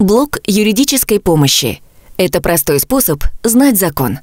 Блок юридической помощи. Это простой способ знать закон.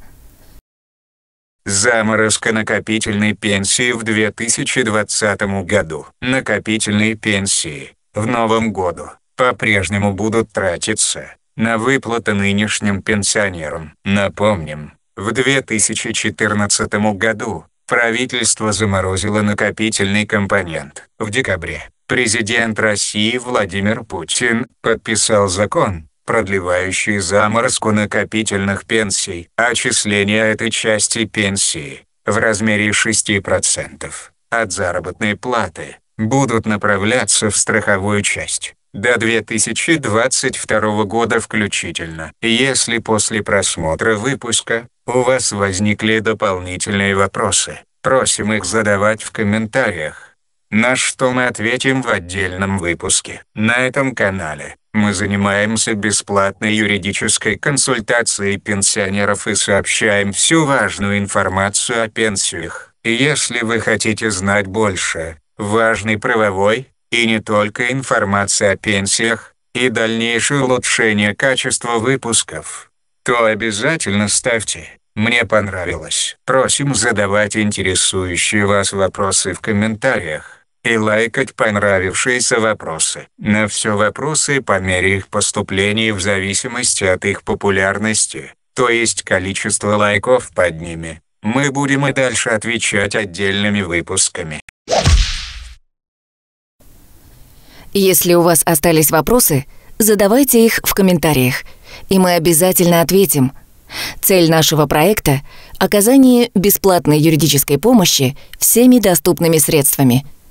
Заморозка накопительной пенсии в 2020 году. Накопительные пенсии в новом году по-прежнему будут тратиться на выплаты нынешним пенсионерам. Напомним, в 2014 году правительство заморозило накопительный компонент. В декабре Президент России Владимир Путин подписал закон, продлевающий заморозку накопительных пенсий, отчисление этой части пенсии в размере 6% от заработной платы будут направляться в страховую часть до 2022 года включительно. Если после просмотра выпуска у вас возникли дополнительные вопросы, просим их задавать в комментариях на что мы ответим в отдельном выпуске. На этом канале мы занимаемся бесплатной юридической консультацией пенсионеров и сообщаем всю важную информацию о пенсиях. если вы хотите знать больше, важной правовой и не только информации о пенсиях и дальнейшее улучшение качества выпусков, то обязательно ставьте «Мне понравилось». Просим задавать интересующие вас вопросы в комментариях и лайкать понравившиеся вопросы. На все вопросы по мере их поступления в зависимости от их популярности, то есть количества лайков под ними, мы будем и дальше отвечать отдельными выпусками. Если у вас остались вопросы, задавайте их в комментариях, и мы обязательно ответим. Цель нашего проекта – оказание бесплатной юридической помощи всеми доступными средствами –